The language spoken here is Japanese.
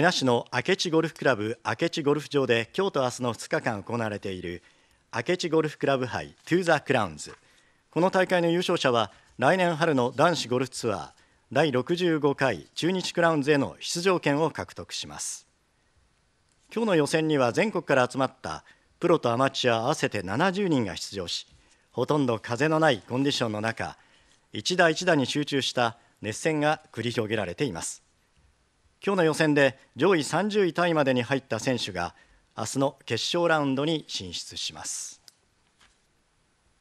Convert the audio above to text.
那市の明智ゴルフクラブ明智ゴルフ場で今日と明日の2日間行われている明智ゴルフクラブ杯トゥーザクラウンズこの大会の優勝者は来年春の男子ゴルフツアー第65回中日クラウンズへの出場権を獲得します今日の予選には全国から集まったプロとアマチュア合わせて70人が出場しほとんど風のないコンディションの中一打一打に集中した熱戦が繰り広げられています今日の予選で上位30位タイまでに入った選手が明日の決勝ラウンドに進出します。